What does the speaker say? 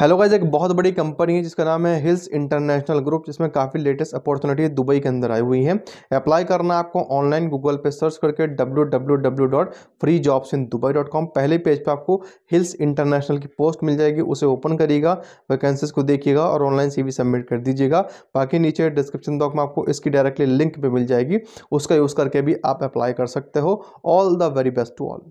hello guys एक बहुत बड़ी कंपनी है जिसका नाम है हिल्स इंटरनेशनल ग्रुप जिसमें काफ़ी लेटेस्ट अपॉर्चुनिटी दुबई के अंदर आई हुई है अप्लाई करना आपको ऑनलाइन गूगल पे सर्च करके W W W dot free jobs in Dubai dot com पहले पेज पे आपको हिल्स इंटरनेशनल की पोस्ट मिल जाएगी उसे ओपन करिएगा वैकेंसीज को देखिएगा और ऑनलाइन सी सबमिट कर दीजिएगा बाकी नीचे डिस्क्रिप्शन बॉक्स में आपको इसकी डायरेक्टली लिंक पर मिल जाएगी उसका यूज़ करके भी आप अप्लाई कर सकते हो all the very best to all